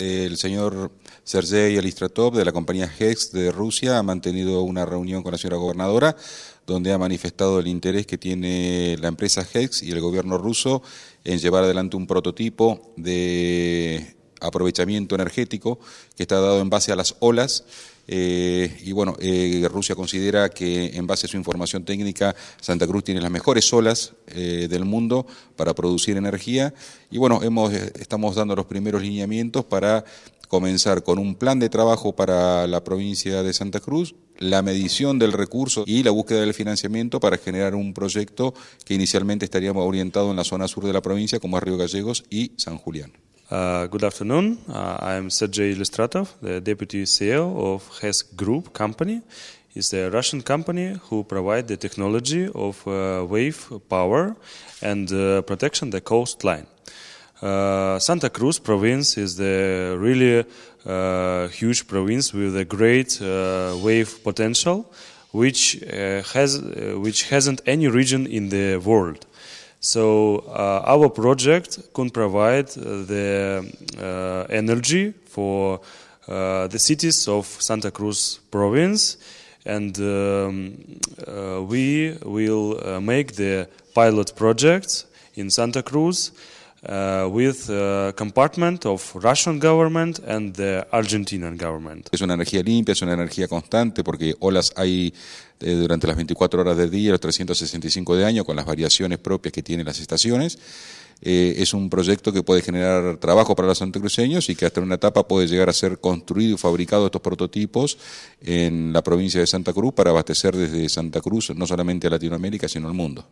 El señor Sergei Alistratov de la compañía Hex de Rusia ha mantenido una reunión con la señora gobernadora donde ha manifestado el interés que tiene la empresa Hex y el gobierno ruso en llevar adelante un prototipo de aprovechamiento energético que está dado en base a las olas. Eh, y bueno, eh, Rusia considera que en base a su información técnica, Santa Cruz tiene las mejores olas eh, del mundo para producir energía. Y bueno, hemos, estamos dando los primeros lineamientos para comenzar con un plan de trabajo para la provincia de Santa Cruz, la medición del recurso y la búsqueda del financiamiento para generar un proyecto que inicialmente estaría orientado en la zona sur de la provincia, como es Río Gallegos y San Julián. Uh, good afternoon. Uh, I'm Sergei Ilustratov, the deputy CEO of HES Group company. It's a Russian company who provide the technology of uh, wave power and uh, protection the coastline. Uh, Santa Cruz province is the really huge province with a great wave potential, which has which hasn't any region in the world. So uh, our project can provide uh, the uh, energy for uh, the cities of Santa Cruz province, and um, uh, we will uh, make the pilot projects in Santa Cruz Uh, with uh, compartment of Russian government and the government. Es una energía limpia, es una energía constante porque olas hay eh, durante las 24 horas del día, los 365 de año, con las variaciones propias que tienen las estaciones. Eh, es un proyecto que puede generar trabajo para los santacruceños y que hasta una etapa puede llegar a ser construido y fabricado estos prototipos en la provincia de Santa Cruz para abastecer desde Santa Cruz no solamente a Latinoamérica, sino al mundo.